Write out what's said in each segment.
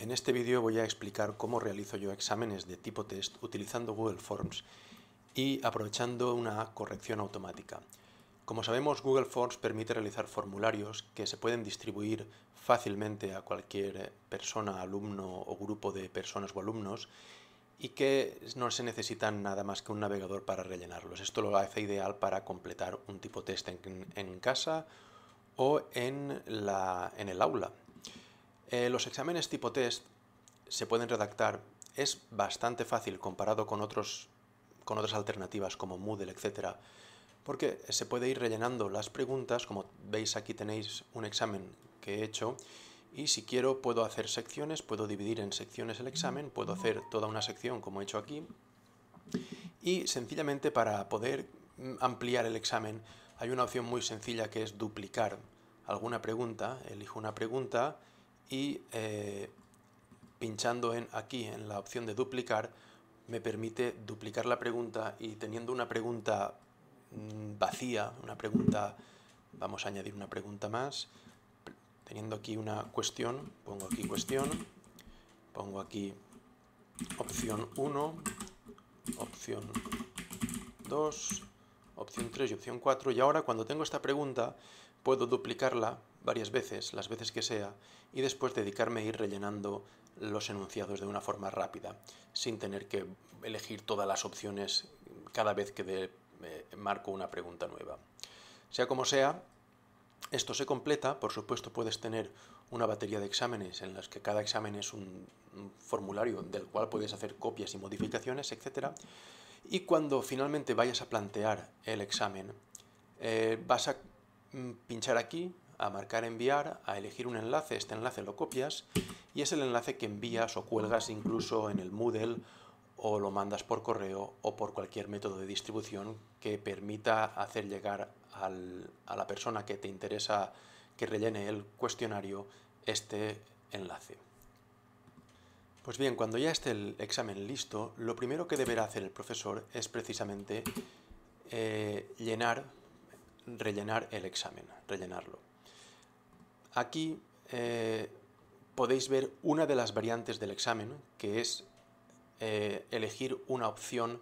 En este vídeo voy a explicar cómo realizo yo exámenes de tipo test utilizando Google Forms y aprovechando una corrección automática. Como sabemos, Google Forms permite realizar formularios que se pueden distribuir fácilmente a cualquier persona, alumno o grupo de personas o alumnos y que no se necesitan nada más que un navegador para rellenarlos. Esto lo hace ideal para completar un tipo test en, casa o en el aula, eh, los exámenes tipo test se pueden redactar. Es bastante fácil comparado con, otros, con otras alternativas como Moodle, etc. Porque se puede ir rellenando las preguntas. Como veis aquí tenéis un examen que he hecho. Y si quiero puedo hacer secciones, puedo dividir en secciones el examen, puedo hacer toda una sección como he hecho aquí. Y sencillamente para poder mm, ampliar el examen hay una opción muy sencilla que es duplicar alguna pregunta. Elijo una pregunta, y eh, pinchando en, aquí en la opción de duplicar me permite duplicar la pregunta y teniendo una pregunta mm, vacía, una pregunta, vamos a añadir una pregunta más, teniendo aquí una cuestión, pongo aquí cuestión, pongo aquí opción 1, opción 2, opción 3 y opción 4 y ahora cuando tengo esta pregunta puedo duplicarla varias veces, las veces que sea, y después dedicarme a ir rellenando los enunciados de una forma rápida, sin tener que elegir todas las opciones cada vez que eh, marco una pregunta nueva. Sea como sea, esto se completa, por supuesto puedes tener una batería de exámenes en las que cada examen es un, formulario del cual puedes hacer copias y modificaciones, etc. Y cuando finalmente vayas a plantear el examen, eh, vas a mm, pinchar aquí, a marcar enviar, a elegir un enlace, este enlace lo copias y es el enlace que envías o cuelgas incluso en el Moodle o lo mandas por correo o por cualquier método de distribución que permita hacer llegar a la persona que te interesa que rellene el cuestionario este enlace. Pues bien, cuando ya esté el examen listo, lo primero que deberá hacer el profesor es precisamente eh, llenar, rellenar el examen, rellenarlo. Aquí eh, podéis ver una de las variantes del examen, que es eh, elegir una opción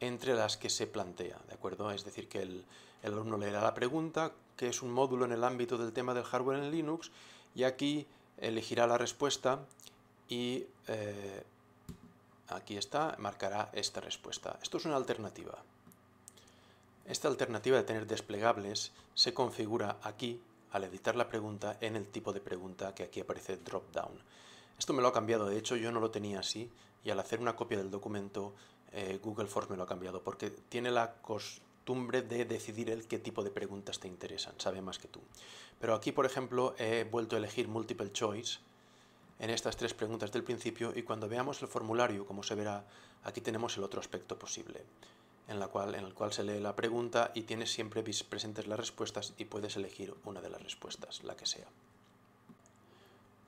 entre las que se plantea, ¿de acuerdo? Es decir, que el, alumno leerá la pregunta, que es un módulo en el ámbito del tema del hardware en Linux, y aquí elegirá la respuesta y eh, aquí está, marcará esta respuesta. Esto es una alternativa. Esta alternativa de tener desplegables se configura aquí al editar la pregunta en el tipo de pregunta que aquí aparece drop-down. Esto me lo ha cambiado, de hecho yo no lo tenía así y al hacer una copia del documento eh, Google Forms me lo ha cambiado porque tiene la costumbre de decidir el qué tipo de preguntas te interesan, sabe más que tú. Pero aquí, por ejemplo, he vuelto a elegir multiple choice en estas tres preguntas del principio y cuando veamos el formulario, como se verá, aquí tenemos el otro aspecto posible en, la cual, en el cual se lee la pregunta y tienes siempre presentes las respuestas y puedes elegir una de las respuestas, la que sea.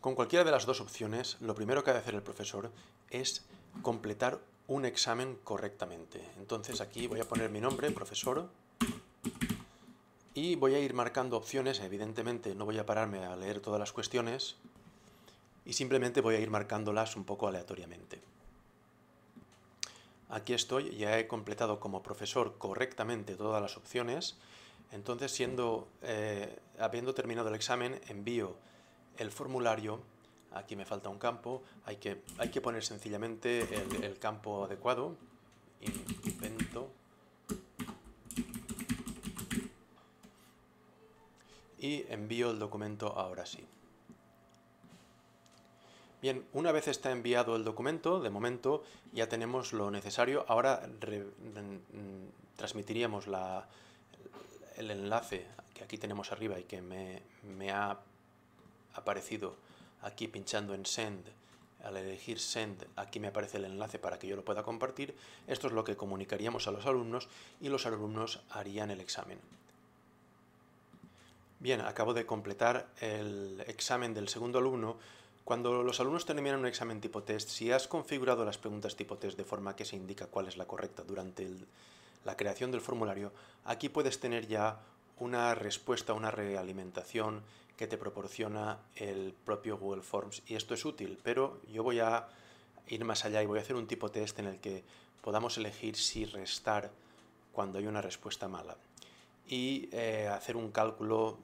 Con cualquiera de las dos opciones, lo primero que ha de hacer el profesor es completar un examen correctamente. Entonces aquí voy a poner mi nombre, profesor, y voy a ir marcando opciones, evidentemente no voy a pararme a leer todas las cuestiones, y simplemente voy a ir marcándolas un poco aleatoriamente. Aquí estoy, ya he completado como profesor correctamente todas las opciones. Entonces, siendo, eh, habiendo terminado el examen, envío el formulario. Aquí me falta un campo. Hay que, hay que poner sencillamente el, el campo adecuado. Invento. Y envío el documento ahora sí. Bien, una vez está enviado el documento, de momento ya tenemos lo necesario. Ahora transmitiríamos el enlace que aquí tenemos arriba y que me ha aparecido aquí pinchando en Send al elegir Send, aquí me aparece el enlace para que yo lo pueda compartir. Esto es lo que comunicaríamos a los alumnos y los alumnos harían el examen. Bien, acabo de completar el examen del segundo alumno cuando los alumnos terminan un examen tipo test, si has configurado las preguntas tipo test de forma que se indica cuál es la correcta durante la creación del formulario, aquí puedes tener ya una respuesta, una realimentación que te proporciona el propio Google Forms y esto es útil, pero yo voy a ir más allá y voy a hacer un tipo test en el que podamos elegir si restar cuando hay una respuesta mala y eh, hacer un cálculo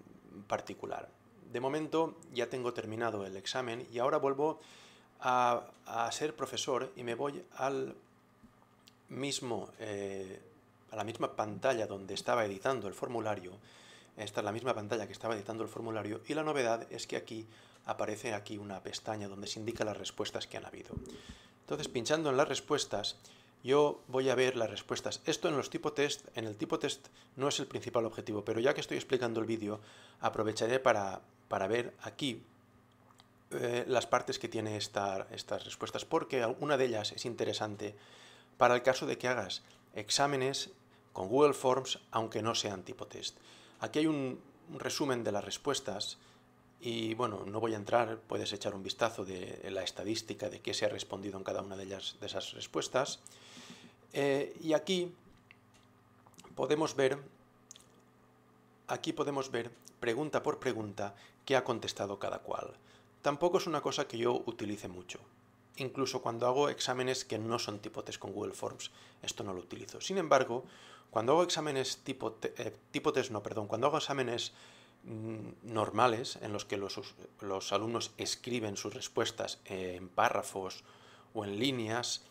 particular de momento ya tengo terminado el examen y ahora vuelvo a, ser profesor y me voy al mismo, eh, a la misma pantalla donde estaba editando el formulario. Esta es la misma pantalla que estaba editando el formulario y la novedad es que aquí aparece aquí una pestaña donde se indica las respuestas que han habido. Entonces, pinchando en las respuestas, yo voy a ver las respuestas. Esto en los tipo test, en el tipo test no es el principal objetivo, pero ya que estoy explicando el vídeo, aprovecharé para, ver aquí eh, las partes que tiene estas respuestas, porque una de ellas es interesante para el caso de que hagas exámenes con Google Forms, aunque no sean tipo test. Aquí hay un, resumen de las respuestas y bueno, no voy a entrar, puedes echar un vistazo de la estadística de qué se ha respondido en cada una de, de esas respuestas. Eh, y aquí podemos ver, aquí podemos ver pregunta por pregunta qué ha contestado cada cual. Tampoco es una cosa que yo utilice mucho. Incluso cuando hago exámenes que no son tipo test con Google Forms, esto no lo utilizo. Sin embargo, cuando hago exámenes tipo, eh, no, perdón, cuando hago exámenes mm, normales en los que los, los alumnos escriben sus respuestas en párrafos o en líneas,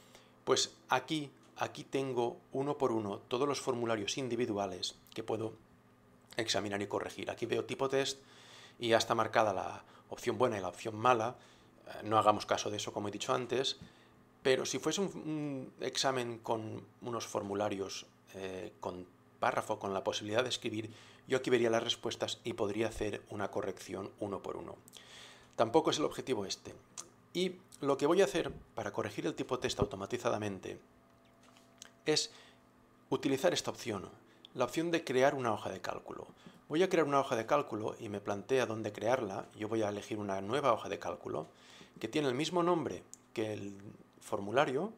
pues aquí Aquí tengo uno por uno todos los formularios individuales que puedo examinar y corregir. Aquí veo tipo test y ya está marcada la opción buena y la opción mala. Eh, no hagamos caso de eso, como he dicho antes. Pero si fuese un, examen con unos formularios eh, con párrafo, con la posibilidad de escribir, yo aquí vería las respuestas y podría hacer una corrección uno por uno. Tampoco es el objetivo este. Y lo que voy a hacer para corregir el tipo test automatizadamente es utilizar esta opción, la opción de crear una hoja de cálculo. Voy a crear una hoja de cálculo y me plantea dónde crearla. Yo voy a elegir una nueva hoja de cálculo que tiene el mismo nombre que el formulario,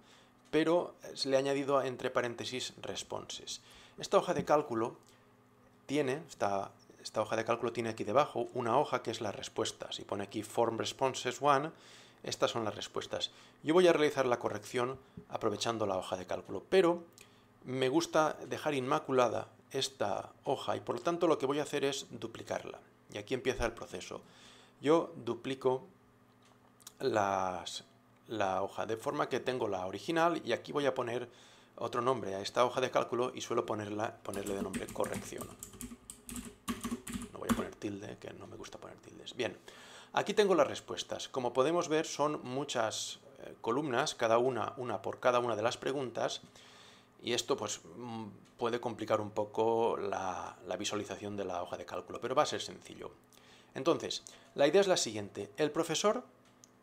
pero le ha añadido entre paréntesis responses. Esta hoja de cálculo tiene, esta, hoja de cálculo tiene aquí debajo una hoja que es las respuestas y pone aquí form responses 1 estas son las respuestas. Yo voy a realizar la corrección aprovechando la hoja de cálculo, pero me gusta dejar inmaculada esta hoja y por lo tanto lo que voy a hacer es duplicarla. Y aquí empieza el proceso. Yo duplico la hoja de forma que tengo la original y aquí voy a poner otro nombre a esta hoja de cálculo y suelo ponerla, ponerle de nombre corrección. No voy a poner tilde, que no me gusta poner tildes. Bien. Aquí tengo las respuestas. Como podemos ver, son muchas eh, columnas, cada una, una por cada una de las preguntas, y esto pues, mm, puede complicar un poco la, la visualización de la hoja de cálculo, pero va a ser sencillo. Entonces, la idea es la siguiente. El profesor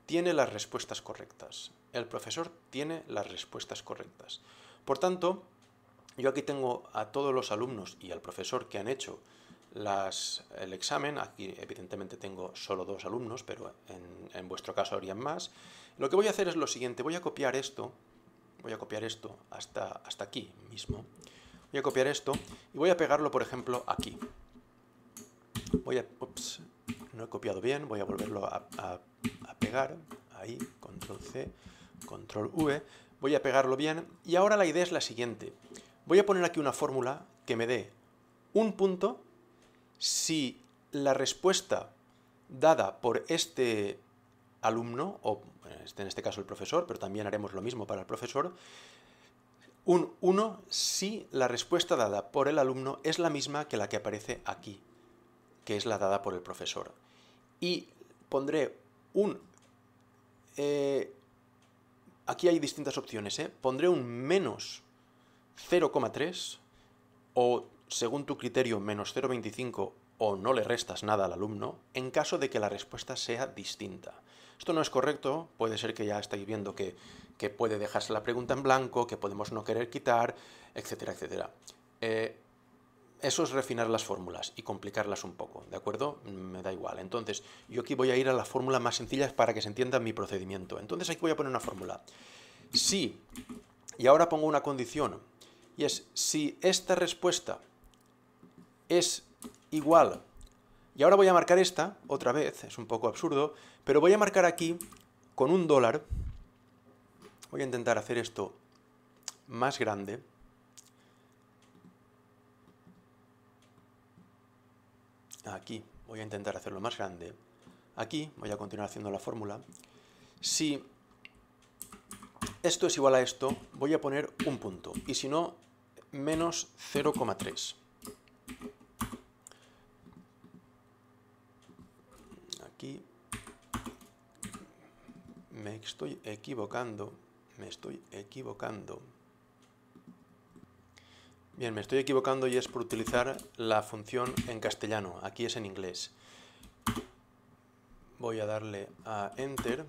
tiene las respuestas correctas. El profesor tiene las respuestas correctas. Por tanto, yo aquí tengo a todos los alumnos y al profesor que han hecho las, el examen. Aquí evidentemente tengo solo dos alumnos, pero en, vuestro caso habrían más. Lo que voy a hacer es lo siguiente, voy a copiar esto, voy a copiar esto hasta, hasta aquí mismo. Voy a copiar esto y voy a pegarlo, por ejemplo, aquí. Voy a... Ups, no he copiado bien, voy a volverlo a, a pegar. Ahí, control C, control V. Voy a pegarlo bien. Y ahora la idea es la siguiente. Voy a poner aquí una fórmula que me dé un punto si la respuesta dada por este alumno, o este, en este caso el profesor, pero también haremos lo mismo para el profesor, un 1 si la respuesta dada por el alumno es la misma que la que aparece aquí, que es la dada por el profesor. Y pondré un... Eh, aquí hay distintas opciones, ¿eh? Pondré un menos 0,3 o según tu criterio, menos 0,25 o no le restas nada al alumno en caso de que la respuesta sea distinta. Esto no es correcto, puede ser que ya estáis viendo que, puede dejarse la pregunta en blanco, que podemos no querer quitar, etcétera, etcétera. Eh, eso es refinar las fórmulas y complicarlas un poco, ¿de acuerdo? Me da igual. Entonces, yo aquí voy a ir a la fórmula más sencilla para que se entienda mi procedimiento. Entonces aquí voy a poner una fórmula. Si, y ahora pongo una condición, y es si esta respuesta es igual. Y ahora voy a marcar esta, otra vez, es un poco absurdo, pero voy a marcar aquí con un dólar. Voy a intentar hacer esto más grande. Aquí voy a intentar hacerlo más grande. Aquí voy a continuar haciendo la fórmula. Si esto es igual a esto, voy a poner un punto. Y si no, menos 0,3. aquí me estoy equivocando, me estoy equivocando. Bien, me estoy equivocando y es por utilizar la función en castellano, aquí es en inglés. Voy a darle a Enter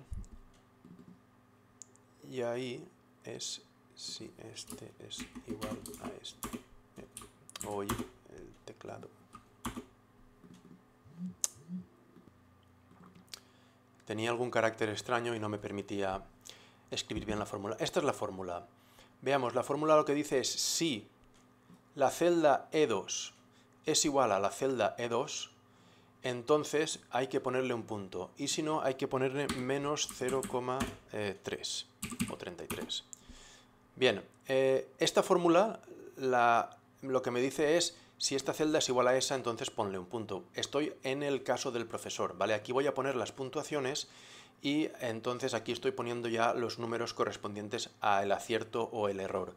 y ahí es si este es igual a este. Oye, el teclado tenía algún carácter extraño y no me permitía escribir bien la fórmula. Esta es la fórmula. Veamos, la fórmula lo que dice es si la celda E2 es igual a la celda E2, entonces hay que ponerle un punto. Y si no, hay que ponerle menos 0,3 eh, o 33. Bien, eh, esta fórmula lo que me dice es si esta celda es igual a esa, entonces ponle un punto. Estoy en el caso del profesor, ¿vale? Aquí voy a poner las puntuaciones y entonces aquí estoy poniendo ya los números correspondientes a el acierto o el error.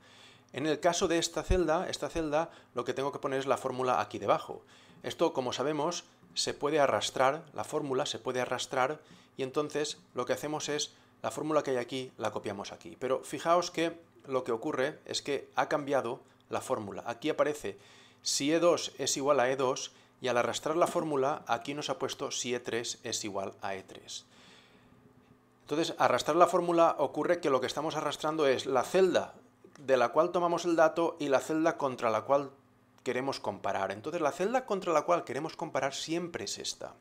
En el caso de esta celda, esta celda, lo que tengo que poner es la fórmula aquí debajo. Esto, como sabemos, se puede arrastrar, la fórmula se puede arrastrar y entonces lo que hacemos es la fórmula que hay aquí la copiamos aquí. Pero fijaos que lo que ocurre es que ha cambiado la fórmula. Aquí aparece si E2 es igual a E2, y al arrastrar la fórmula, aquí nos ha puesto si E3 es igual a E3. Entonces, arrastrar la fórmula ocurre que lo que estamos arrastrando es la celda de la cual tomamos el dato y la celda contra la cual queremos comparar. Entonces, la celda contra la cual queremos comparar siempre es esta.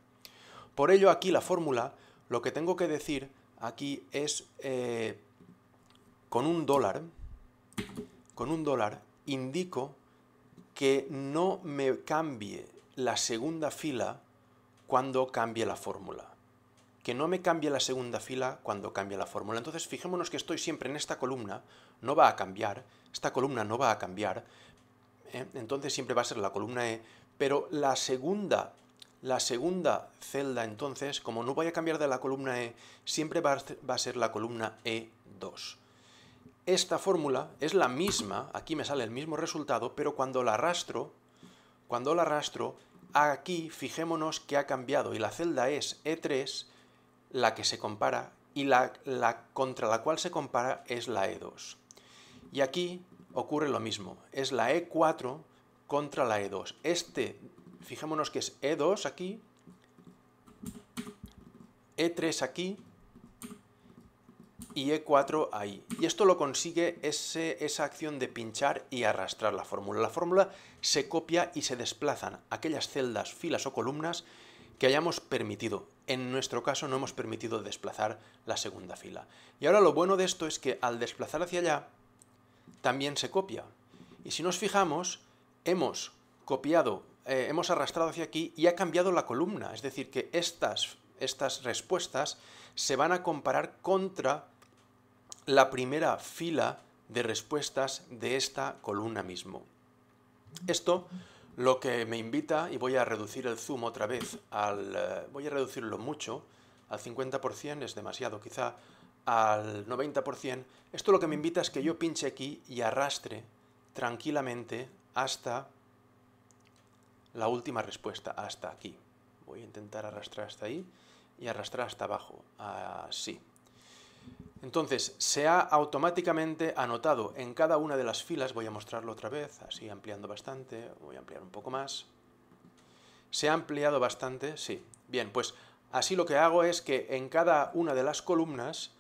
Por ello, aquí la fórmula, lo que tengo que decir aquí es eh, con un dólar, con un dólar indico que no me cambie la segunda fila cuando cambie la fórmula. Que no me cambie la segunda fila cuando cambie la fórmula. Entonces fijémonos que estoy siempre en esta columna, no va a cambiar, esta columna no va a cambiar, ¿eh? entonces siempre va a ser la columna E, pero la segunda, la segunda celda entonces, como no voy a cambiar de la columna E, siempre va a ser la columna E2 esta fórmula es la misma, aquí me sale el mismo resultado, pero cuando la arrastro, cuando la arrastro, aquí fijémonos que ha cambiado y la celda es E3, la que se compara, y la, la contra la cual se compara es la E2. Y aquí ocurre lo mismo, es la E4 contra la E2. Este, fijémonos que es E2 aquí, E3 aquí, y E4 ahí. Y esto lo consigue esa acción de pinchar y arrastrar la fórmula. La fórmula se copia y se desplazan aquellas celdas, filas o columnas que hayamos permitido. En nuestro caso no hemos permitido desplazar la segunda fila. Y ahora lo bueno de esto es que al desplazar hacia allá, también se copia. Y si nos fijamos, hemos copiado, eh, hemos arrastrado hacia aquí y ha cambiado la columna. Es decir, que estas, estas respuestas se van a comparar contra la primera fila de respuestas de esta columna mismo. Esto lo que me invita, y voy a reducir el zoom otra vez, al, eh, voy a reducirlo mucho, al 50% es demasiado quizá, al 90%, esto lo que me invita es que yo pinche aquí y arrastre tranquilamente hasta la última respuesta, hasta aquí. Voy a intentar arrastrar hasta ahí y arrastrar hasta abajo, así. Entonces, se ha automáticamente anotado en cada una de las filas, voy a mostrarlo otra vez, así ampliando bastante, voy a ampliar un poco más. ¿Se ha ampliado bastante? Sí. Bien, pues así lo que hago es que en cada una de las columnas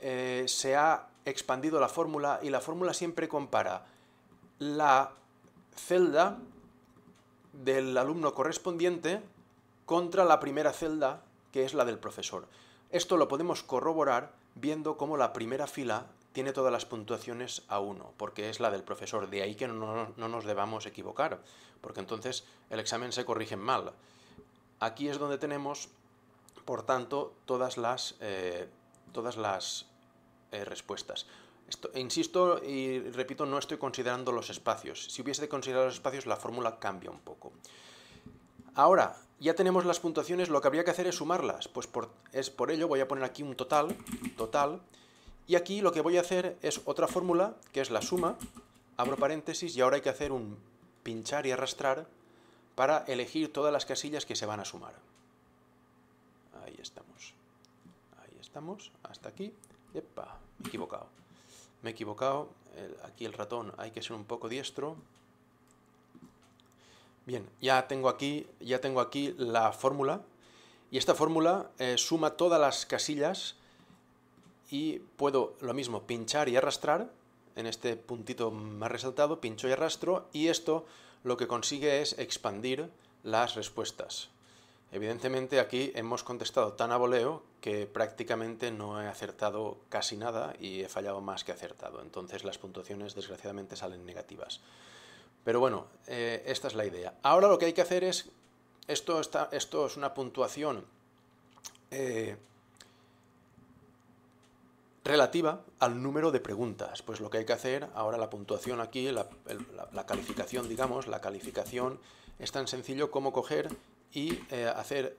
eh, se ha expandido la fórmula y la fórmula siempre compara la celda del alumno correspondiente contra la primera celda, que es la del profesor. Esto lo podemos corroborar viendo cómo la primera fila tiene todas las puntuaciones a 1, porque es la del profesor, de ahí que no, nos debamos equivocar, porque entonces el examen se corrige mal. Aquí es donde tenemos, por tanto, todas las, eh, todas las eh, respuestas. insisto y repito, no estoy considerando los espacios. Si hubiese de considerar los espacios, la fórmula cambia un poco. Ahora, ya tenemos las puntuaciones, lo que habría que hacer es sumarlas. Pues por, es por ello, voy a poner aquí un total, total, y aquí lo que voy a hacer es otra fórmula, que es la suma, abro paréntesis, y ahora hay que hacer un pinchar y arrastrar para elegir todas las casillas que se van a sumar. Ahí estamos. Ahí estamos, hasta aquí. me he equivocado. Me he equivocado, aquí el ratón hay que ser un poco diestro. Bien, ya tengo aquí, ya tengo aquí la fórmula y esta fórmula eh, suma todas las casillas y puedo lo mismo pinchar y arrastrar en este puntito más resaltado, pincho y arrastro y esto lo que consigue es expandir las respuestas. Evidentemente aquí hemos contestado tan a voleo que prácticamente no he acertado casi nada y he fallado más que acertado, entonces las puntuaciones desgraciadamente salen negativas. Pero bueno, eh, esta es la idea. Ahora lo que hay que hacer es, esto, está, esto es una puntuación eh, relativa al número de preguntas. Pues lo que hay que hacer, ahora la puntuación aquí, la, calificación, digamos, la calificación es tan sencillo como coger y eh, hacer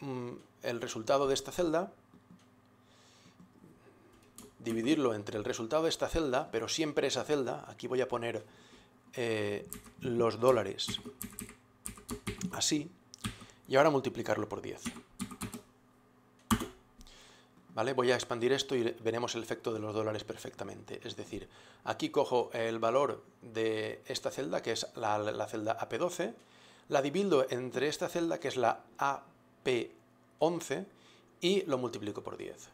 mm, el resultado de esta celda dividirlo entre el resultado de esta celda, pero siempre esa celda, aquí voy a poner eh, los dólares así, y ahora multiplicarlo por 10. ¿Vale? Voy a expandir esto y veremos el efecto de los dólares perfectamente. Es decir, aquí cojo el valor de esta celda, que es la, la celda AP12, la divido entre esta celda, que es la AP11, y lo multiplico por 10.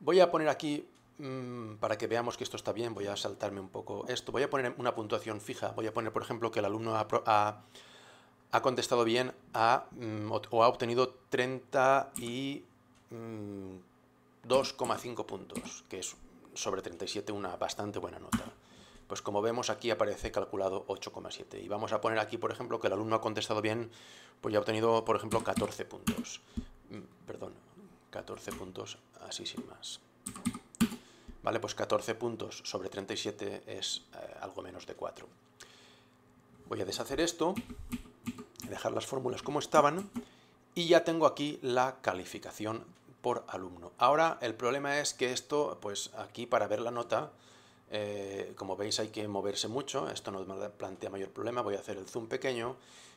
Voy a poner aquí Mm, para que veamos que esto está bien, voy a saltarme un poco esto. Voy a poner una puntuación fija. Voy a poner, por ejemplo, que el alumno ha, contestado bien mm, o, ha obtenido 32,5 y... Mm, puntos, que es sobre 37 una bastante buena nota. Pues como vemos aquí aparece calculado 8,7. Y vamos a poner aquí, por ejemplo, que el alumno ha contestado bien, pues ya ha obtenido, por ejemplo, 14 puntos. Perdón, 14 puntos así sin más. Vale, pues 14 puntos sobre 37 es eh, algo menos de 4. Voy a deshacer esto, dejar las fórmulas como estaban y ya tengo aquí la calificación por alumno. Ahora el problema es que esto, pues aquí para ver la nota, eh, como veis hay que moverse mucho, esto no plantea mayor problema, voy a hacer el zoom pequeño.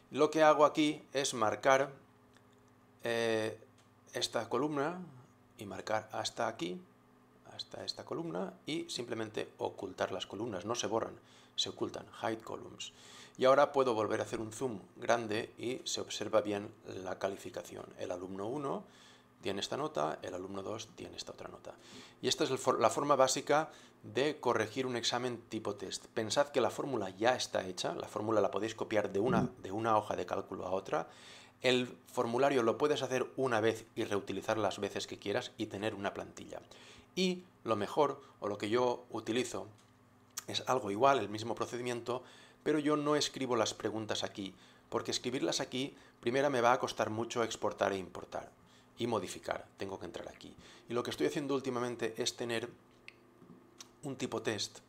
Lo que hago aquí es marcar eh, esta columna y marcar hasta aquí hasta esta columna y simplemente ocultar las columnas, no se borran, se ocultan, hide columns. Y ahora puedo volver a hacer un zoom grande y se observa bien la calificación. El alumno 1 tiene esta nota, el alumno 2 tiene esta otra nota. Y esta es la forma básica de corregir un examen tipo test. Pensad que la fórmula ya está hecha, la fórmula la podéis copiar de una, de una hoja de cálculo a otra el formulario lo puedes hacer una vez y reutilizar las veces que quieras y tener una plantilla. Y lo mejor, o lo que yo utilizo, es algo igual, el mismo procedimiento, pero yo no escribo las preguntas aquí, porque escribirlas aquí, primero me va a costar mucho exportar e importar y modificar, tengo que entrar aquí. Y lo que estoy haciendo últimamente es tener un tipo test,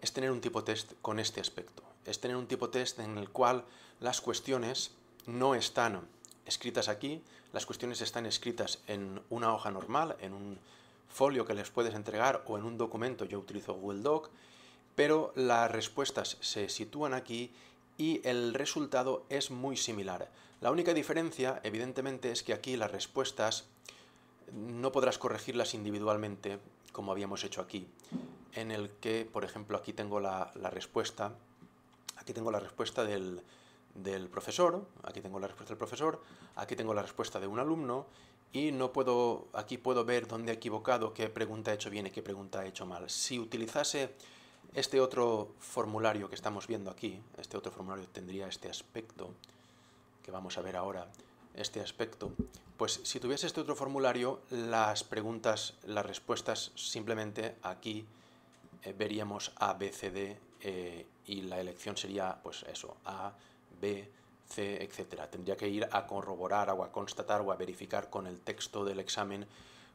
es tener un tipo test con este aspecto es tener un tipo test en el cual las cuestiones no están escritas aquí, las cuestiones están escritas en una hoja normal, en un folio que les puedes entregar o en un documento, yo utilizo Google Doc, pero las respuestas se sitúan aquí y el resultado es muy similar. La única diferencia, evidentemente, es que aquí las respuestas no podrás corregirlas individualmente como habíamos hecho aquí, en el que, por ejemplo, aquí tengo la, la respuesta aquí tengo la respuesta del, profesor, aquí tengo la respuesta del profesor, aquí tengo la respuesta de un alumno y no puedo, aquí puedo ver dónde he equivocado, qué pregunta he hecho bien y qué pregunta he hecho mal. Si utilizase este otro formulario que estamos viendo aquí, este otro formulario tendría este aspecto que vamos a ver ahora, este aspecto, pues si tuviese este otro formulario, las preguntas, las respuestas simplemente aquí eh, veríamos A, B, C, D eh, y la elección sería, pues eso, A, B, C, etc. Tendría que ir a corroborar o a constatar o a verificar con el texto del examen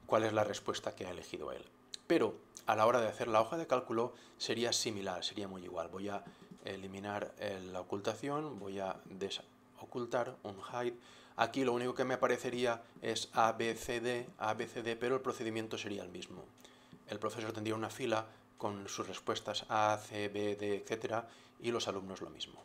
cuál es la respuesta que ha elegido él. Pero a la hora de hacer la hoja de cálculo sería similar, sería muy igual. Voy a eliminar eh, la ocultación, voy a desocultar un hide. Aquí lo único que me aparecería es ABCD, ABCD, pero el procedimiento sería el mismo. El profesor tendría una fila con sus respuestas A, C, B, D, etc. y los alumnos lo mismo.